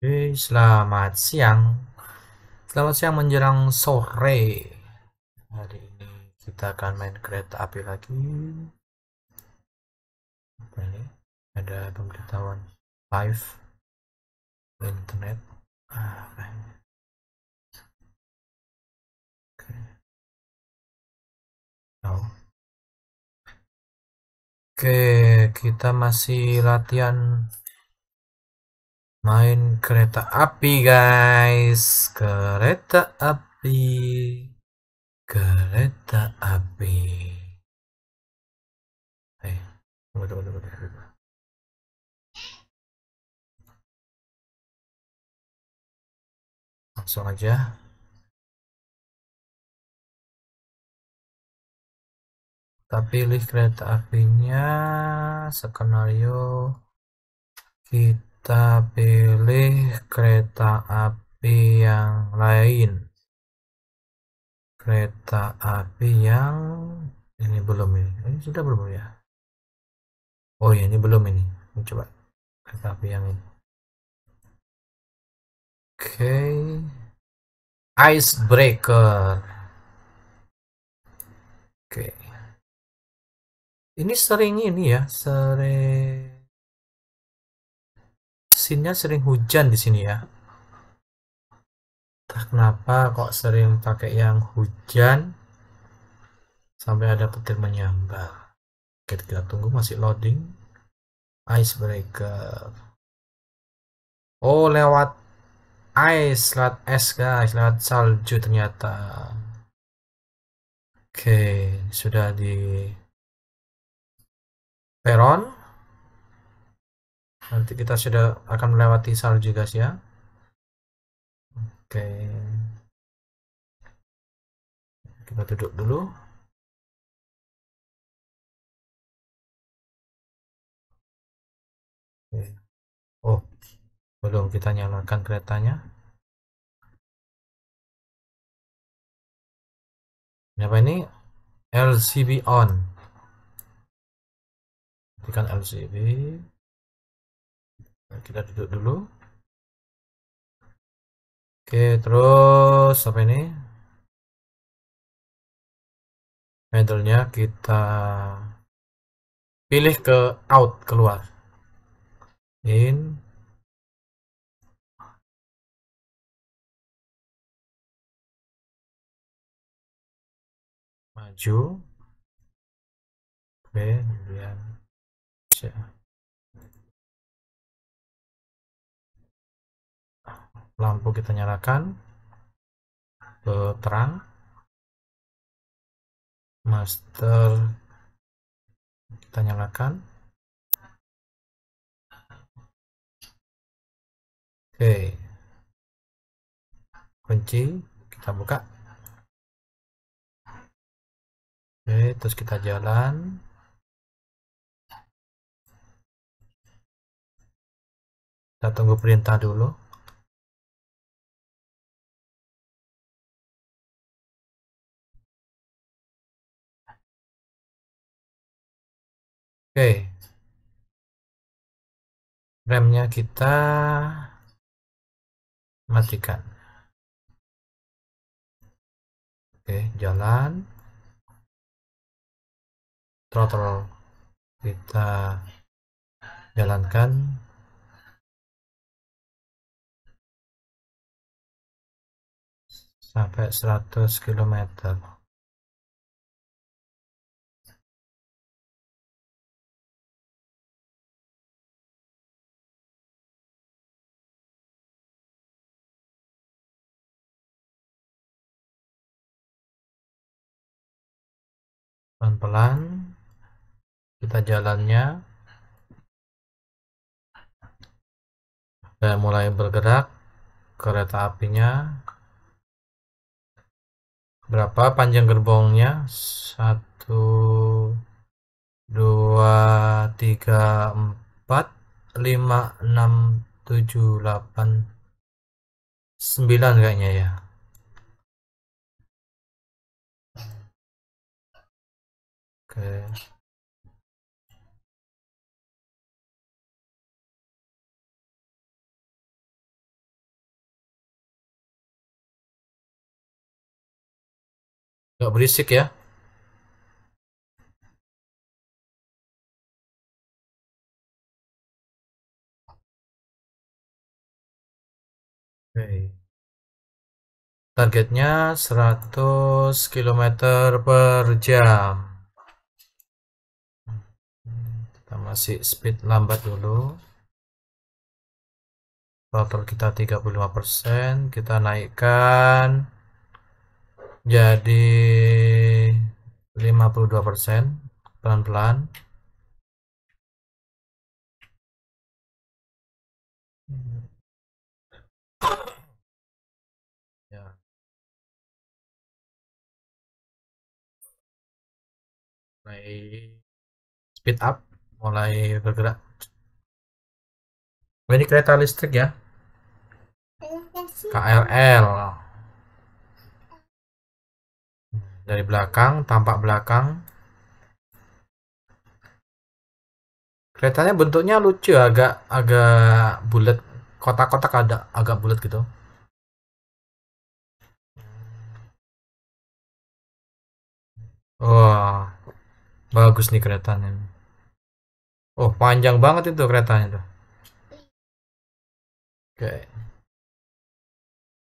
Oke, selamat siang. Selamat siang menjelang sore. Hari ini kita akan main kereta api lagi. Apa ini? Ada pemberitahuan live internet. Ah, Oke. Oh. Oke, kita masih latihan main kereta api guys kereta api kereta api eh tunggu tunggu tunggu, tunggu. langsung aja kita pilih kereta apinya skenario kita kita pilih kereta api yang lain kereta api yang ini belum ini ini sudah belum ya oh ya ini belum ini, ini coba kereta api yang ini oke okay. icebreaker oke okay. ini sering ini ya sering scene sering hujan di sini ya entah kenapa kok sering pakai yang hujan sampai ada petir menyambar oke kita tunggu masih loading icebreaker oh lewat ice lewat es guys lewat salju ternyata oke sudah di peron Nanti kita sudah akan melewati salju guys ya. Oke. Kita duduk dulu. Oke. Oh, belum kita nyalakan keretanya. Apa ini? LCB on. Tekan LCB kita duduk dulu oke terus apa ini handle-nya kita pilih ke out keluar in maju B kemudian C lampu kita nyalakan ke eh, terang master kita nyalakan oke kunci kita buka oke terus kita jalan kita tunggu perintah dulu Oke. Remnya kita matikan. Oke, jalan. Throttle kita jalankan. Sampai 100 km. pelan-pelan kita jalannya mulai bergerak kereta apinya berapa panjang gerbongnya satu dua tiga empat lima enam tujuh delapan sembilan kayaknya ya Oke. Gak berisik ya. Oke. Targetnya 100 km per jam kita masih speed lambat dulu rotor kita 35% kita naikkan jadi 52% pelan-pelan ya naik speed up mulai bergerak. Oh, ini kereta listrik ya. Iya KRL. Dari belakang, tampak belakang. Keretanya bentuknya lucu, agak agak bulat, kotak-kotak ada, agak bulat gitu. Wah, bagus nih keretanya. Oh, panjang banget itu keretanya tuh. Oke.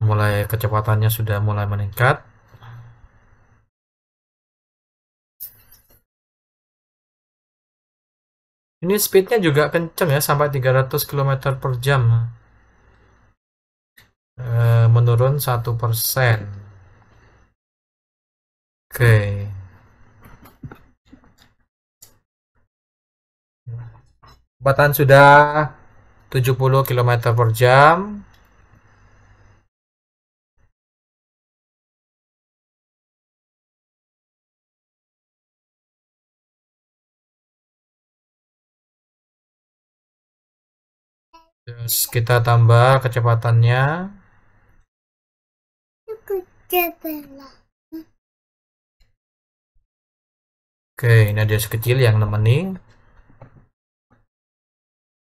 Mulai kecepatannya sudah mulai meningkat. Ini speednya juga kenceng ya, sampai 300 km per jam. E, menurun 1%. Oke. Okay. Kecepatan sudah 70 km per jam. Terus kita tambah kecepatannya. Oke, ini ada sekecil yang nemenin.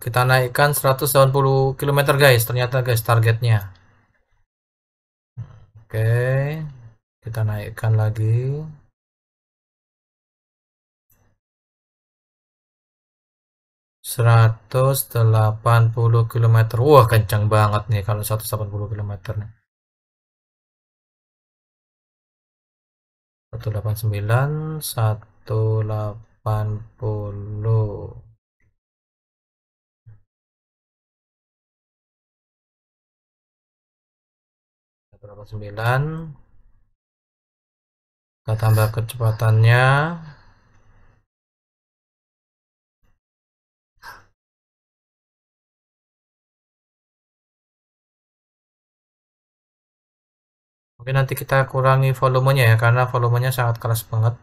Kita naikkan 180 km guys, ternyata guys targetnya. Oke, kita naikkan lagi. Seratus delapan puluh kilometer, wah kencang banget nih kalau seratus delapan puluh kilometer nih. 189 180 89 kita tambah kecepatannya Mungkin nanti kita kurangi volumenya ya, karena volumenya sangat keras banget.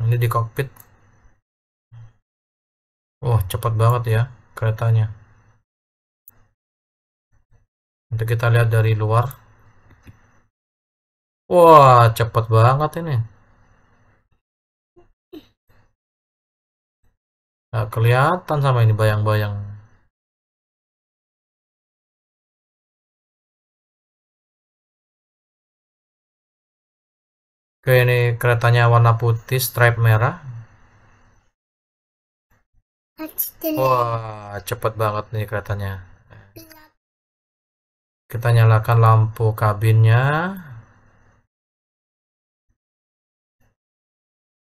Ini di kokpit. Wah, oh, cepat banget ya keretanya. Nanti kita lihat dari luar. Wah, cepet banget ini. Gak kelihatan sama ini bayang-bayang. Oke, ini keretanya warna putih, stripe merah. Wah, cepet banget nih keretanya. Kita nyalakan lampu kabinnya.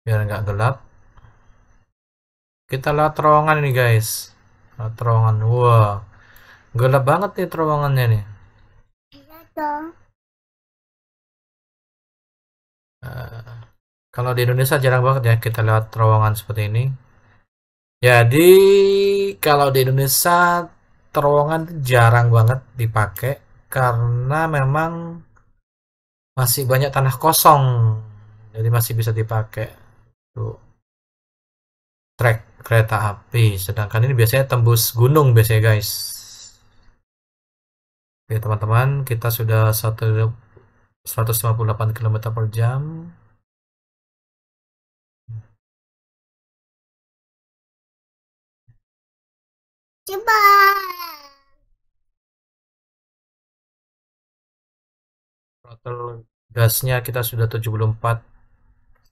Biar nggak gelap. Kita lihat terowongan ini guys. Lihat terowongan. Wah. Wow. Gelap banget nih terowongannya nih. Uh, kalau di Indonesia jarang banget ya kita lihat terowongan seperti ini. Jadi kalau di Indonesia terowongan jarang banget dipakai karena memang masih banyak tanah kosong jadi masih bisa dipakai tuh trek kereta api sedangkan ini biasanya tembus gunung biasanya guys oke teman-teman kita sudah 158 km per jam Goodbye. total gasnya kita sudah 74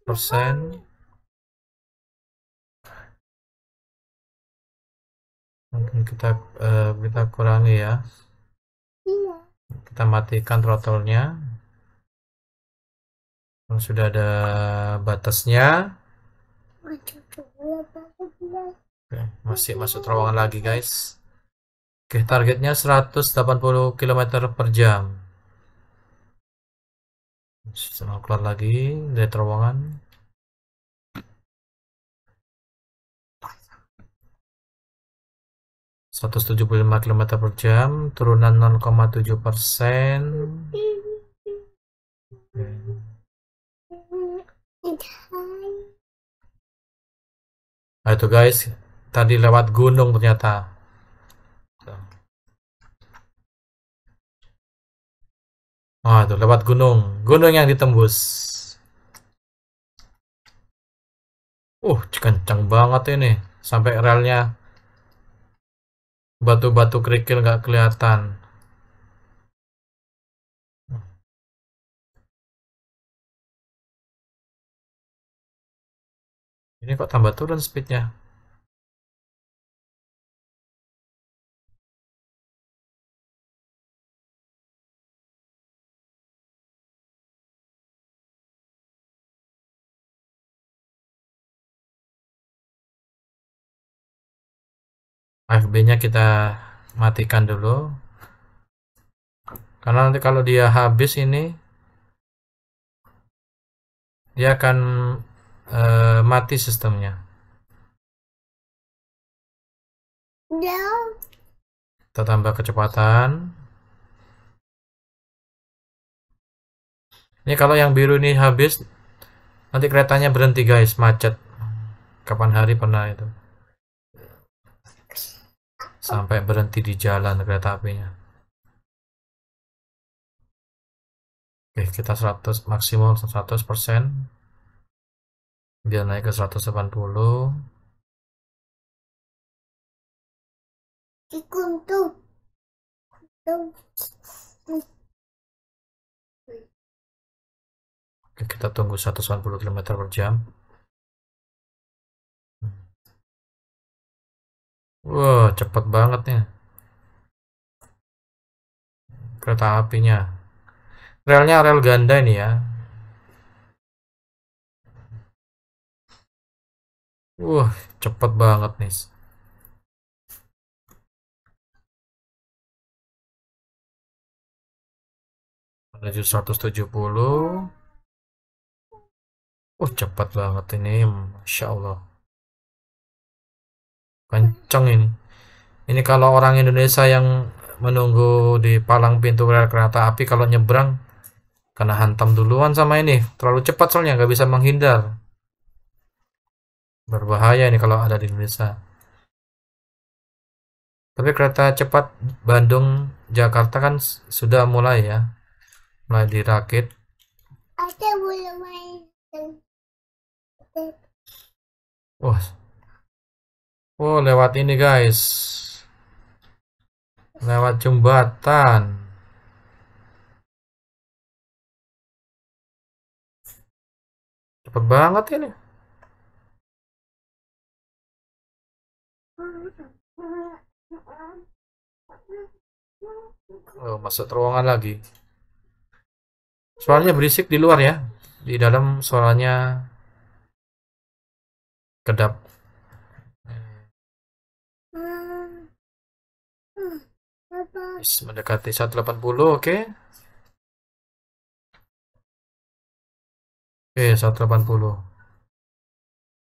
persen. Mungkin kita uh, kita kurangi ya. Iya. Kita matikan throttle-nya. Sudah ada batasnya. Oke, masih masuk terowongan lagi guys. Oke, targetnya 180 km per jam. Sistem keluar lagi dari terowongan. tujuh puluh lima kilometer per jam, turunan koma tujuh persen. Nah, itu guys, tadi lewat gunung ternyata. Oh, ah, itu lewat gunung. Gunung yang ditembus. Uh, kencang banget ini. Sampai relnya batu-batu kerikil nggak kelihatan. Ini kok tambah turun speednya? FB-nya kita matikan dulu. Karena nanti kalau dia habis ini, dia akan e, mati sistemnya. Ya. Kita tambah kecepatan. Ini kalau yang biru ini habis, nanti keretanya berhenti guys, macet. Kapan hari pernah itu sampai berhenti di jalan kereta apinya. Oke, kita 100 maksimum 100%. Dia naik ke 180. Dikuntung. Oke, kita tunggu 180 km per jam. Wah, wow, cepet banget nih. Kereta apinya. Relnya rel ganda ini ya. Wah, wow, cepet banget nih. Menuju 170. oh, cepet banget ini. Masya Allah kenceng ini ini kalau orang Indonesia yang menunggu di palang pintu rel kereta api kalau nyebrang kena hantam duluan sama ini terlalu cepat soalnya nggak bisa menghindar berbahaya ini kalau ada di Indonesia tapi kereta cepat Bandung Jakarta kan sudah mulai ya mulai dirakit wah Oh, lewat ini guys. Lewat jembatan. Cepet banget ini. Oh, masuk terowongan lagi. Suaranya berisik di luar ya. Di dalam suaranya kedap. mendekati 180 oke okay. oke okay, 180 oke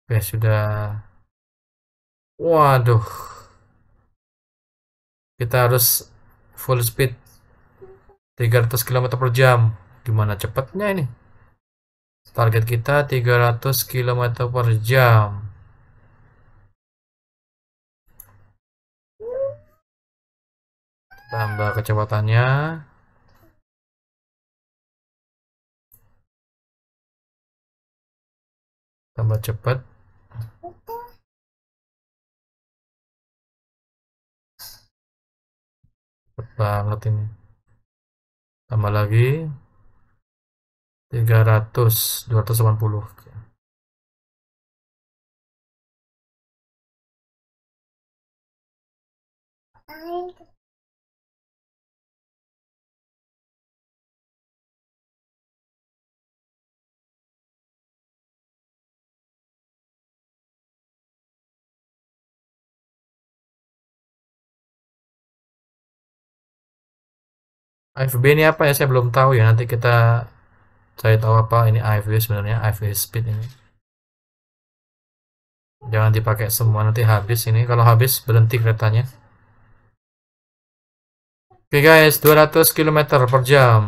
okay, sudah waduh kita harus full speed 300 km per jam gimana cepatnya ini target kita 300 km per jam tambah kecepatannya tambah cepat cepet banget ini tambah lagi 300 280 AFB ini apa ya saya belum tahu ya nanti kita cari tahu apa ini AFB sebenarnya AFB speed ini jangan dipakai semua nanti habis ini kalau habis berhenti keretanya oke okay guys 200 km per jam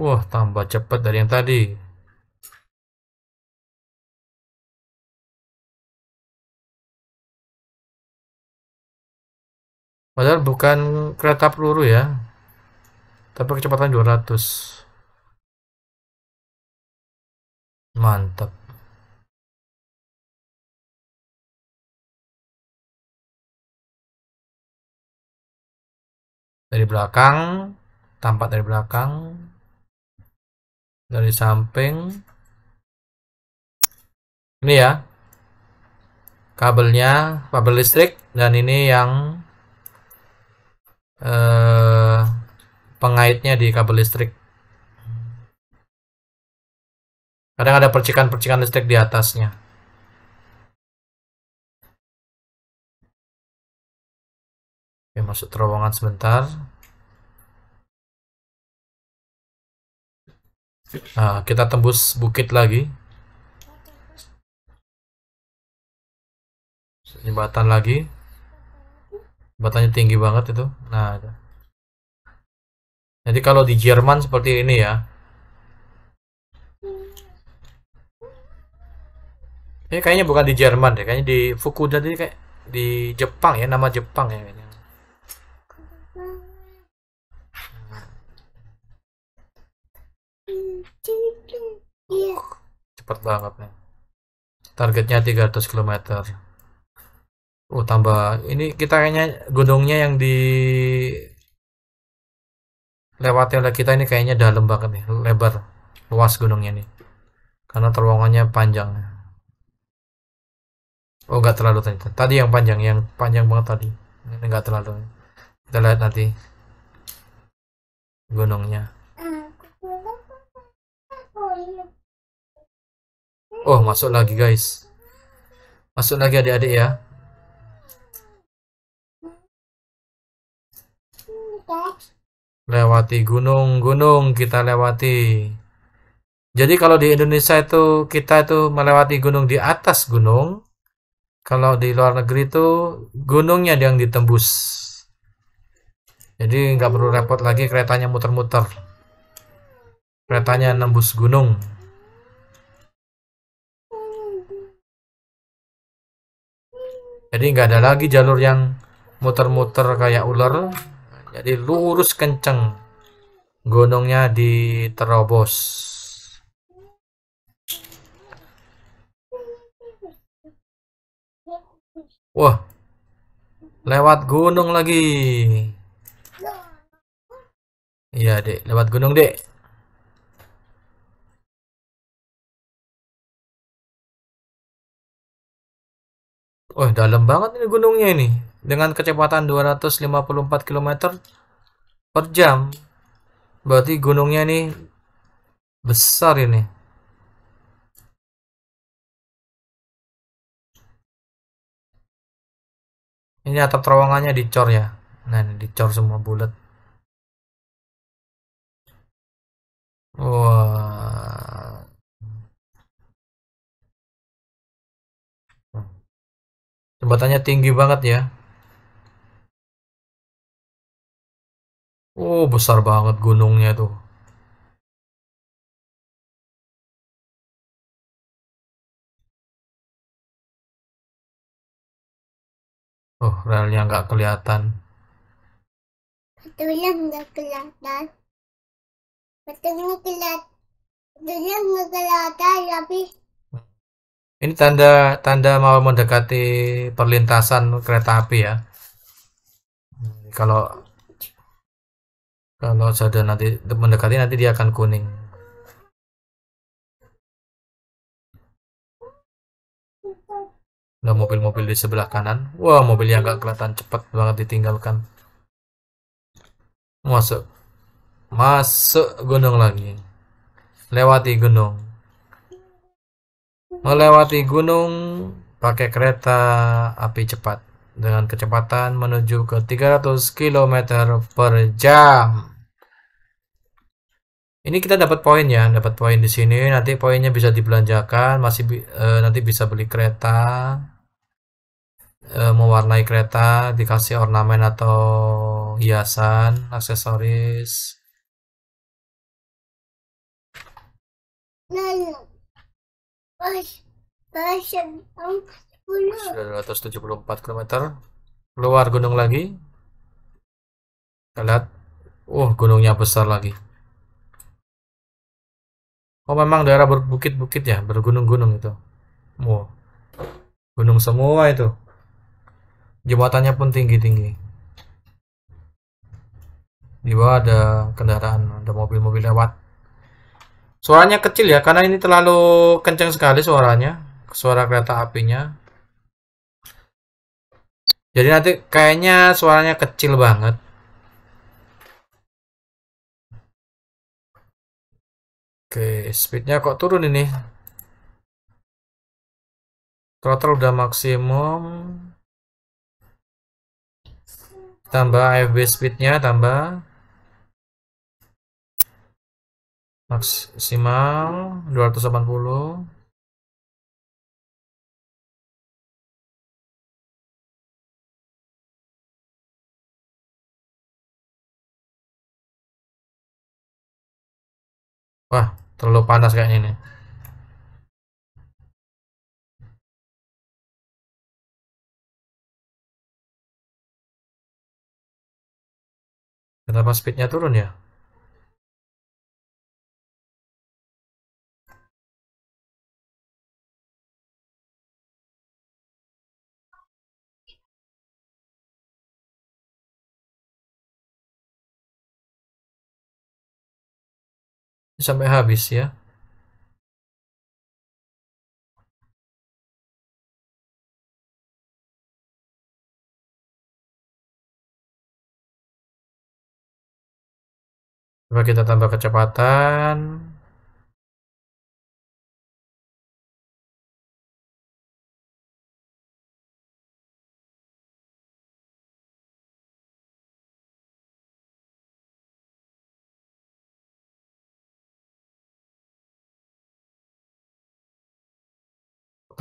wah tambah cepat dari yang tadi padahal bukan kereta peluru ya tapi kecepatan 200 mantap dari belakang tampak dari belakang dari samping ini ya kabelnya kabel listrik dan ini yang eh, pengaitnya di kabel listrik. Kadang ada percikan-percikan listrik di atasnya. Oke, masuk terowongan sebentar. Nah, kita tembus bukit lagi. Jembatan lagi. Jembatannya tinggi banget itu. Nah, ada. Jadi kalau di Jerman seperti ini ya. Ini kayaknya bukan di Jerman deh, kayaknya di Fukuda ini kayak di Jepang ya, nama Jepang ya kayaknya. Cepat banget nih. Targetnya 300 km. Oh, tambah ini kita kayaknya gunungnya yang di lewati oleh kita ini kayaknya dalam banget nih lebar luas gunungnya nih karena terowongannya panjang oh nggak terlalu tadi tadi yang panjang yang panjang banget tadi ini nggak terlalu kita lihat nanti gunungnya oh masuk lagi guys masuk lagi adik-adik ya Thanks lewati gunung-gunung kita lewati. Jadi kalau di Indonesia itu kita itu melewati gunung di atas gunung. Kalau di luar negeri itu gunungnya yang ditembus. Jadi nggak perlu repot lagi keretanya muter-muter. Keretanya nembus gunung. Jadi nggak ada lagi jalur yang muter-muter kayak ular, jadi lurus kenceng gunungnya diterobos wah lewat gunung lagi iya dek lewat gunung dek Oh, dalam banget ini gunungnya ini. Dengan kecepatan 254 km per jam. Berarti gunungnya ini besar ini. Ini atap terowongannya dicor ya. Nah, ini dicor semua bulat. Wah. Jembatannya tinggi banget ya. Oh, besar banget gunungnya tuh. Oh, relnya nggak kelihatan. Betulnya nggak kelihatan. Betulnya kelihatan. Betulnya nggak kelihatan, tapi ini tanda tanda mau mendekati perlintasan kereta api ya. Kalau kalau sudah nanti mendekati nanti dia akan kuning. Nah, mobil-mobil di sebelah kanan. Wah, mobilnya agak kelihatan cepat banget ditinggalkan. Masuk. Masuk gunung lagi. Lewati gunung melewati gunung pakai kereta api cepat dengan kecepatan menuju ke 300 km per jam. Ini kita dapat poin ya, dapat poin di sini. Nanti poinnya bisa dibelanjakan, masih e, nanti bisa beli kereta, e, mewarnai kereta, dikasih ornamen atau hiasan, aksesoris. Nah, iya. Sudah 274 km. Keluar gunung lagi. Kita lihat. Oh, gunungnya besar lagi. Oh, memang daerah berbukit-bukit ya, bergunung-gunung itu. Wow. Gunung semua itu. Jembatannya pun tinggi-tinggi. Di bawah ada kendaraan, ada mobil-mobil lewat. Suaranya kecil ya, karena ini terlalu kenceng sekali suaranya, suara kereta apinya. Jadi nanti kayaknya suaranya kecil banget. Oke, speednya kok turun ini. Throttle udah maksimum. Tambah AFB speednya, tambah. maksimal 280 wah terlalu panas kayak ini kenapa speednya turun ya sampai habis ya Coba kita tambah kecepatan.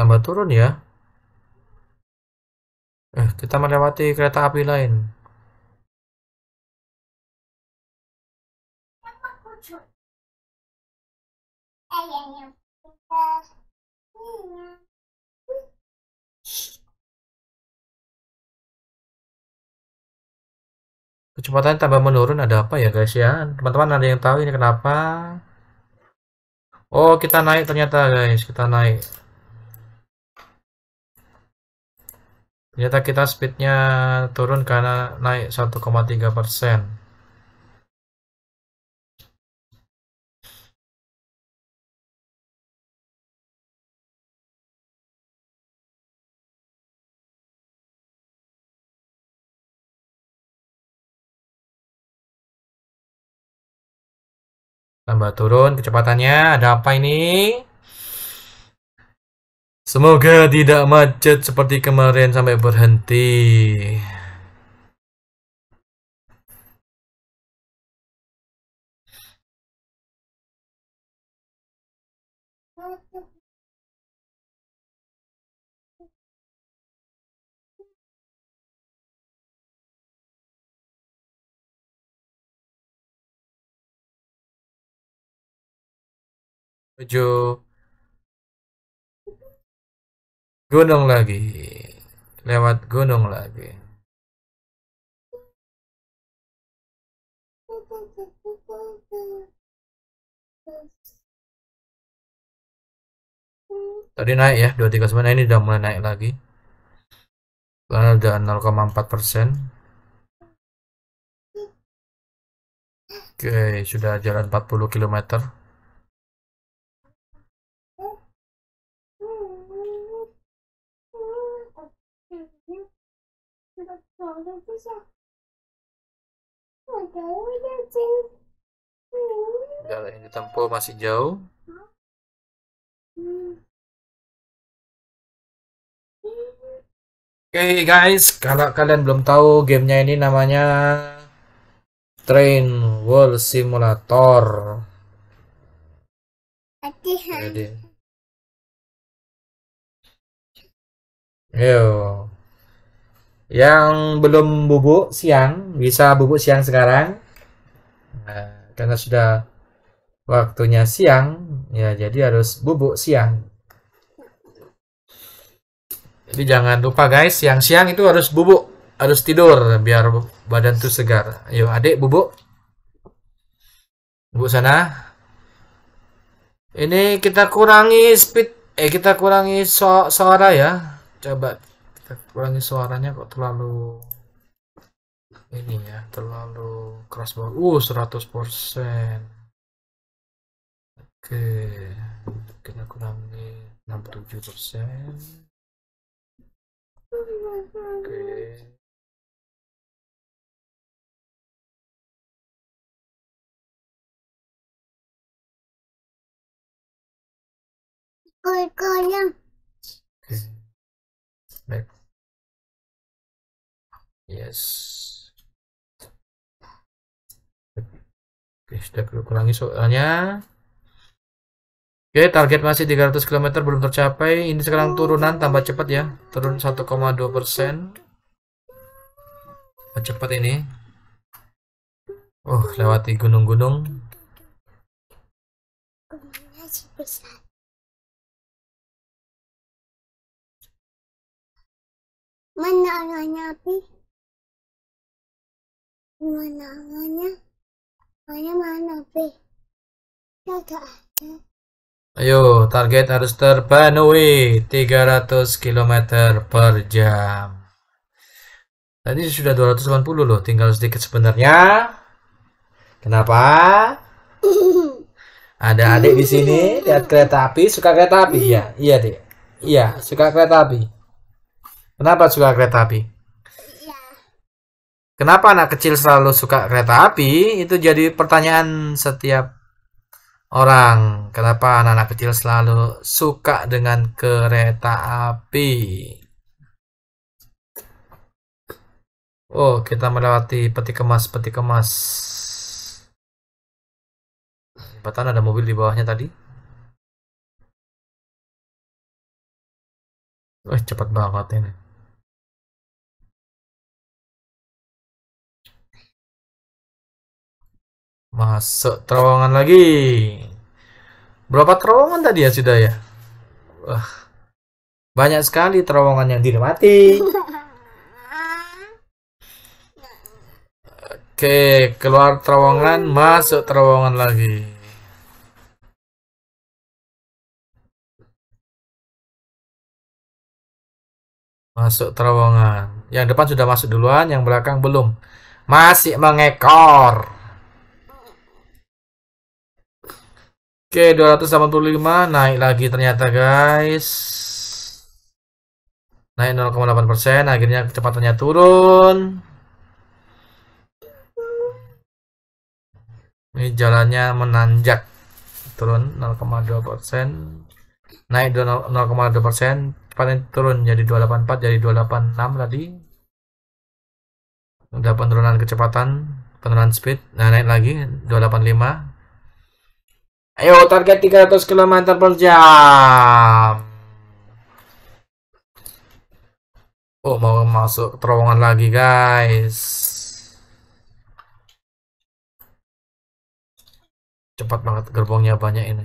tambah turun ya eh kita melewati kereta api lain kecepatan tambah menurun ada apa ya guys ya teman-teman ada yang tahu ini kenapa oh kita naik ternyata guys kita naik ternyata kita speednya turun karena naik 1,3 persen tambah turun kecepatannya ada apa ini Semoga tidak macet seperti kemarin sampai berhenti. Tujuh gunung lagi lewat gunung lagi tadi naik ya 239 ini udah mulai naik lagi karena udah 0,4 persen oke sudah jalan 40 km 好的不像我的眼睛。Jalan yang ditempuh masih jauh. Oke okay, guys, kalau kalian belum tahu gamenya ini namanya Train World Simulator. Jadi. Yo. Yang belum bubuk siang bisa bubuk siang sekarang nah, karena sudah waktunya siang ya jadi harus bubuk siang. Jadi jangan lupa guys siang-siang itu harus bubuk harus tidur biar badan tuh segar. Ayo adik bubuk bubuk sana. Ini kita kurangi speed eh kita kurangi so suara ya. Coba kita kurangi suaranya kok terlalu ini ya terlalu keras banget uh 100 persen oke kita kurangi 67 persen oke Kau-kau koinya yes oke sudah kurangi soalnya Oke, target masih 300 km belum tercapai. Ini sekarang turunan tambah cepat ya. Turun 1,2 persen. Cepat ini. Oh, lewati gunung-gunung. Mana orangnya api? mana mana mana mana b tidak ada ayo target harus terpenuhi 300 km per jam tadi sudah 280 loh tinggal sedikit sebenarnya kenapa ada adik di sini lihat kereta api suka kereta api ya iya, iya deh iya suka kereta api kenapa suka kereta api Kenapa anak kecil selalu suka kereta api? Itu jadi pertanyaan setiap orang. Kenapa anak-anak kecil selalu suka dengan kereta api? Oh, kita melewati peti kemas, peti kemas. Jembatan ada mobil di bawahnya tadi. Wah, cepat banget ini. Masuk terowongan lagi. Berapa terowongan tadi ya sudah ya? Wah, banyak sekali terowongan yang dilewati. Oke, keluar terowongan, masuk terowongan lagi. Masuk terowongan. Yang depan sudah masuk duluan, yang belakang belum. Masih mengekor. Oke, 285 naik lagi ternyata guys. Naik 0,8%, akhirnya kecepatannya turun. Ini jalannya menanjak. Turun 0,2%. Naik 0,2%, paling turun jadi 284 jadi 286 tadi. Udah penurunan kecepatan, penurunan speed. Nah, naik lagi 285. Ayo, target 300 km per jam. Oh, mau masuk terowongan lagi, guys. Cepat banget gerbongnya banyak ini.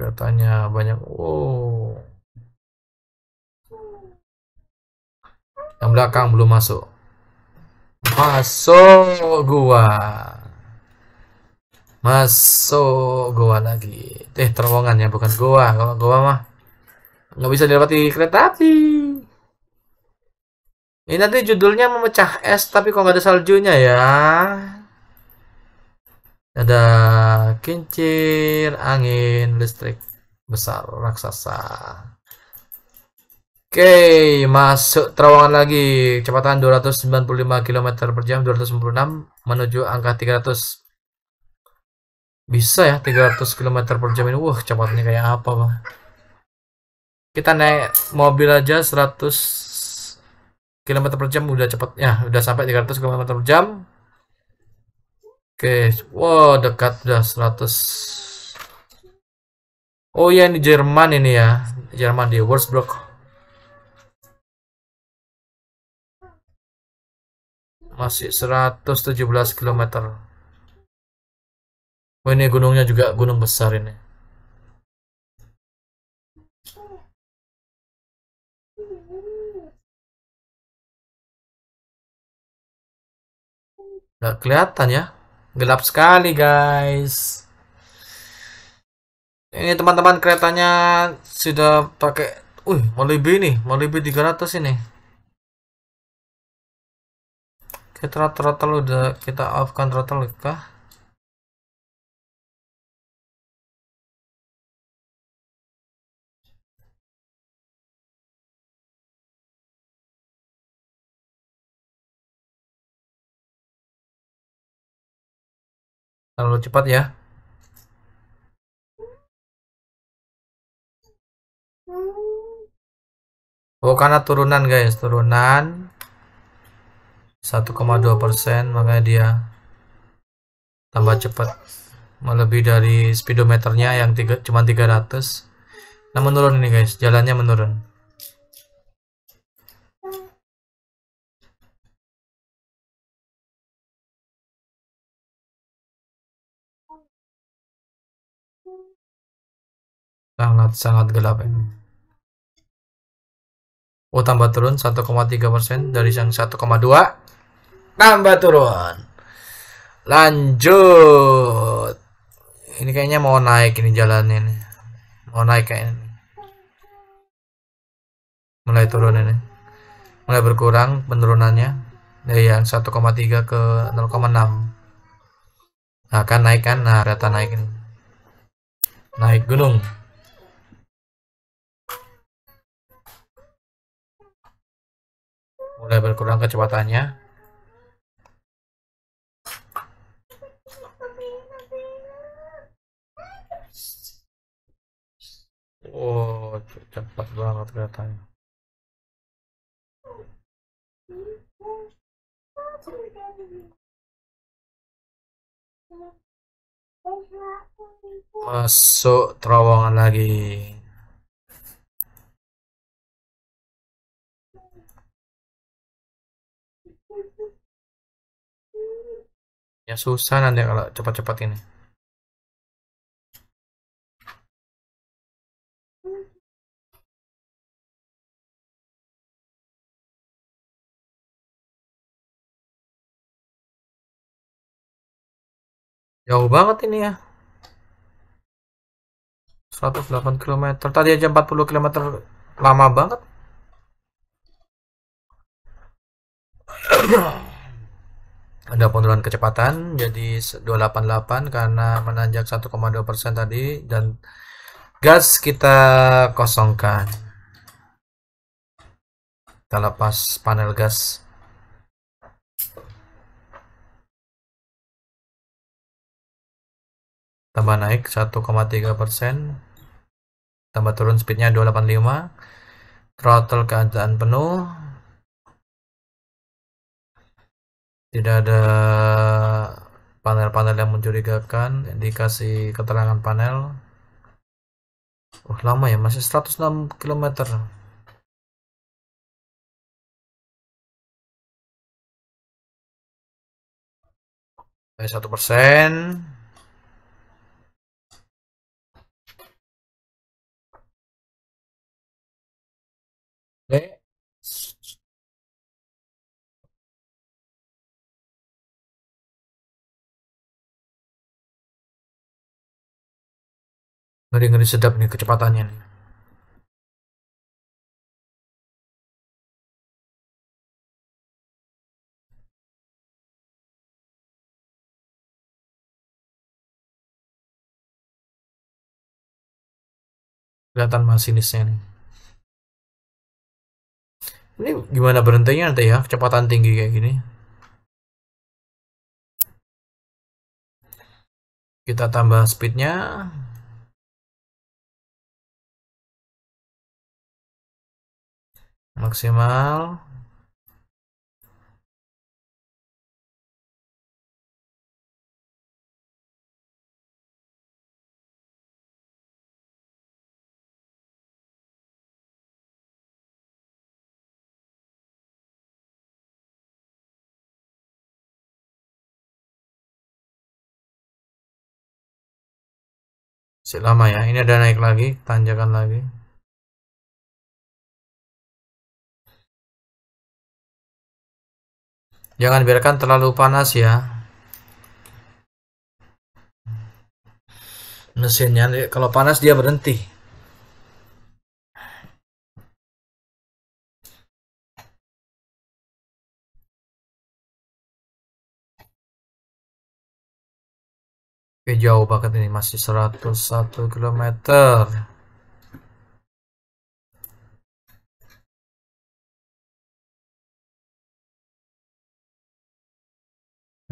katanya banyak. Oh. Yang belakang belum masuk. Masuk gua. Masuk gua lagi. Eh, terowongan ya, bukan gua. Kalau gua mah nggak bisa dilewati kereta api. Ini nanti judulnya memecah es tapi kok nggak ada saljunya ya. Ada kincir, angin, listrik besar raksasa. Oke, okay, masuk terowongan lagi. Kecepatan 295 km per jam, 296 menuju angka 300. Bisa ya 300 km per jam ini. Wah, cepatnya kayak apa, Bang? Kita naik mobil aja 100 km per jam udah cepet. Ya, udah sampai 300 km per jam. Oke, okay. wow, dekat udah 100. Oh ya, ini Jerman ini ya. Jerman di Wurzburg. masih 117 km oh ini gunungnya juga gunung besar ini Gak kelihatan ya gelap sekali guys ini teman-teman keretanya sudah pakai mau uh nih, mau lebih 300 ini kita throttle udah kita off kan throttle ya, kah terlalu cepat ya oh karena turunan guys turunan 1,2 persen makanya dia tambah cepat melebihi dari speedometernya yang tiga, cuma 300 nah menurun ini guys jalannya menurun sangat sangat gelap ini Oh tambah turun 1,3 persen dari yang 1,2 tambah turun. Lanjut. Ini kayaknya mau naik ini jalannya ini, Mau naik kayak ini Mulai turun ini. Mulai berkurang penurunannya dari yang 1,3 ke 0,6. Nah, kan naik kan, nah rata naik ini. Naik gunung. mulai berkurang kecepatannya Oh, cepat banget kelihatannya Masuk terowongan lagi. ya susah nanti kalau cepat-cepat ini jauh banget ini ya 108 km tadi aja 40 km lama banget ada penurunan kecepatan jadi 288 karena menanjak 1,2% tadi dan gas kita kosongkan kita lepas panel gas tambah naik 1,3% tambah turun speednya 285 throttle keadaan penuh tidak ada panel-panel yang mencurigakan dikasih keterangan panel oh lama ya masih 106 km eh, satu persen Oke. Eh, Ngeri-ngeri sedap nih kecepatannya nih. kelihatan masinisnya nih. Ini gimana berhentinya nanti ya, kecepatan tinggi kayak gini. Kita tambah speednya. maksimal Masih lama ya, ini ada naik lagi, tanjakan lagi. Jangan biarkan terlalu panas ya. Mesinnya kalau panas dia berhenti. Oke, jauh banget ini masih 101 km.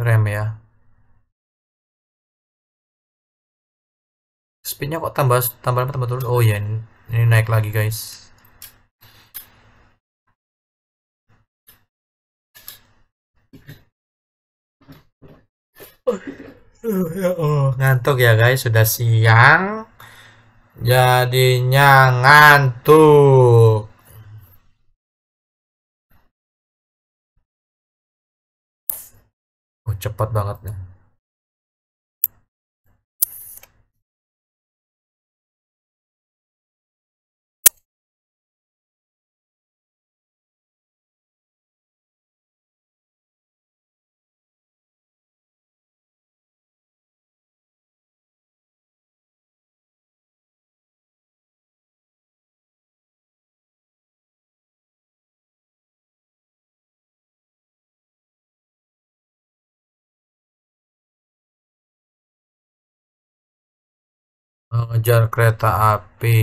Rem ya. Speednya kok tambah tambah tambah turun. Oh ya, ini, ini naik lagi guys. Oh ngantuk ya guys sudah siang jadinya ngantuk cepat banget nih Ngejar kereta api.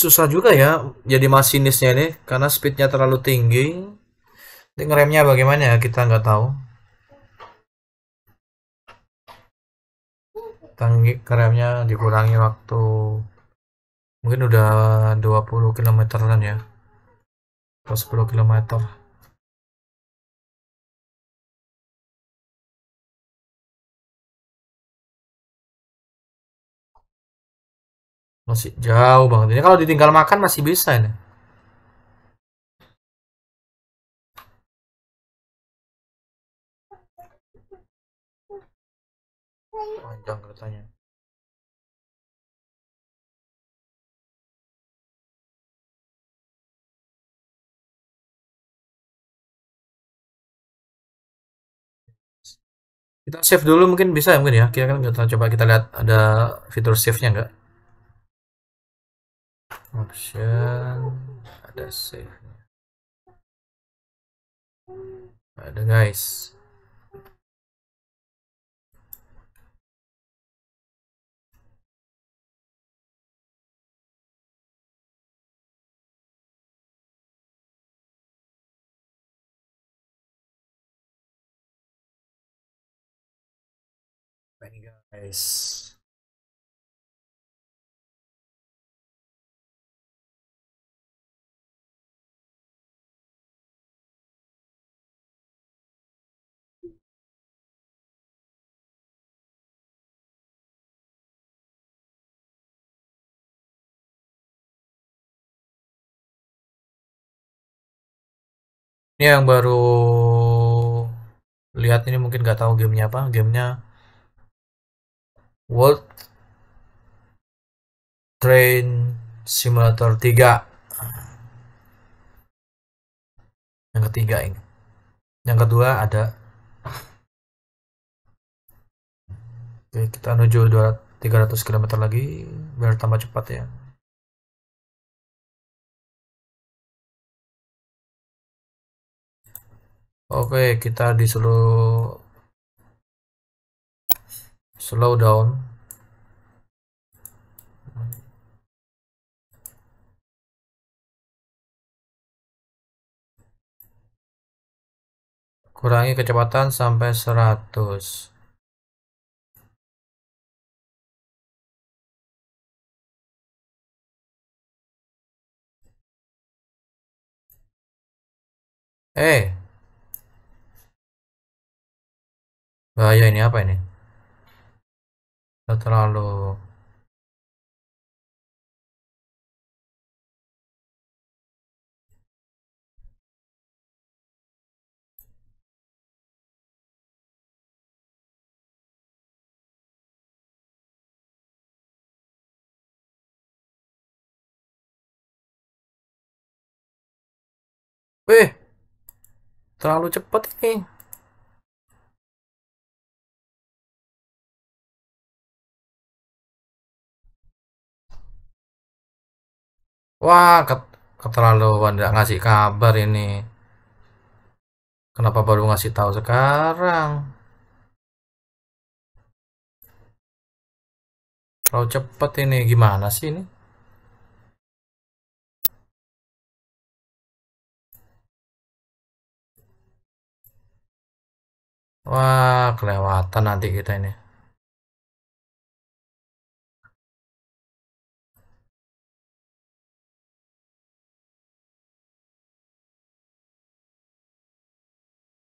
Susah juga ya jadi masinisnya ini karena speednya terlalu tinggi. Ini ngeremnya bagaimana ya kita nggak tahu. Tanggi keremnya dikurangi waktu mungkin udah 20 km kan ya atau 10 kilometer Masih jauh banget. Ini kalau ditinggal makan masih bisa ini. Panjang keretanya. kita save dulu mungkin bisa ya mungkin ya kita kan kita coba kita lihat ada fitur save-nya nggak function ada save -nya. ada guys Many guys ini yang baru lihat ini mungkin nggak tahu gamenya apa gamenya World Train Simulator 3 yang ketiga ini yang kedua ada Oke, kita menuju 200, 300 km lagi biar tambah cepat ya Oke, kita di slow slow down. Kurangi kecepatan sampai 100. Eh, bahaya ini apa ini Tidak terlalu Wih, terlalu cepat ini. Wah, ket keterlaluan nggak ngasih kabar ini. Kenapa baru ngasih tahu sekarang? Terlalu cepet ini gimana sih ini? Wah, kelewatan nanti kita ini.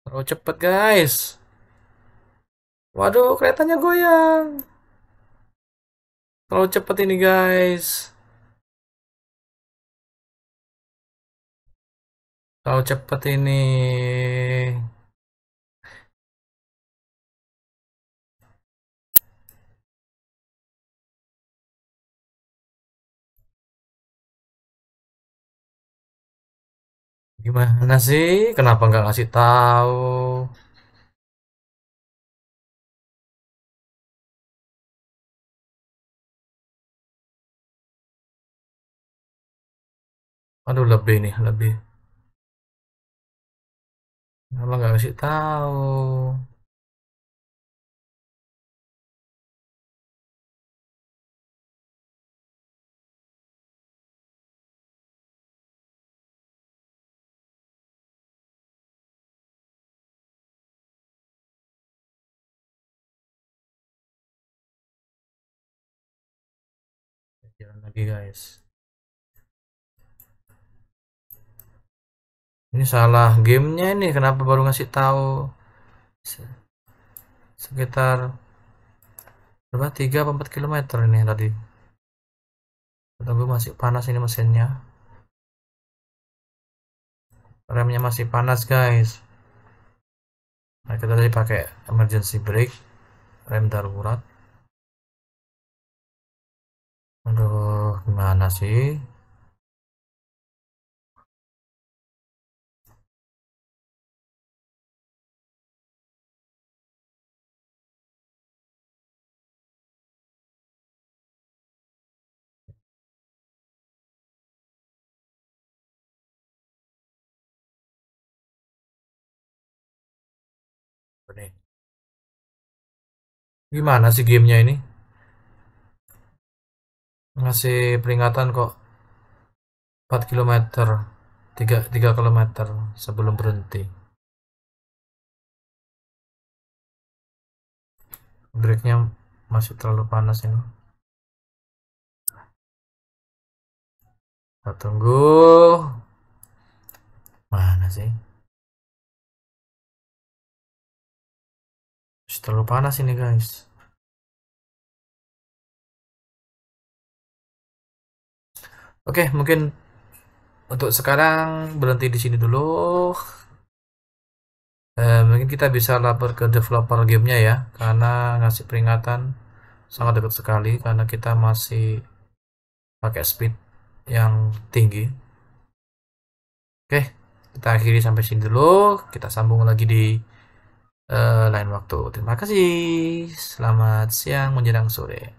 Terlalu cepet guys. Waduh keretanya goyang. Terlalu cepet ini guys. Terlalu cepet ini. Gimana sih? Kenapa nggak ngasih tahu? Aduh lebih nih lebih. Kenapa nggak ngasih tahu? jalan lagi guys ini salah gamenya ini kenapa baru ngasih tahu sekitar berapa tiga empat 4 km ini tadi tunggu masih panas ini mesinnya remnya masih panas guys nah kita tadi pakai emergency brake rem darurat Aduh, gimana sih? Gimana sih gamenya ini? ngasih peringatan kok 4 km 3, 3 km sebelum berhenti breaknya masih terlalu panas ini kita tunggu mana sih masih terlalu panas ini guys Oke, mungkin untuk sekarang berhenti di sini dulu. Uh, mungkin kita bisa lapor ke developer gamenya ya, karena ngasih peringatan sangat dekat sekali karena kita masih pakai speed yang tinggi. Oke, kita akhiri sampai sini dulu. Kita sambung lagi di uh, lain waktu. Terima kasih. Selamat siang menjelang sore.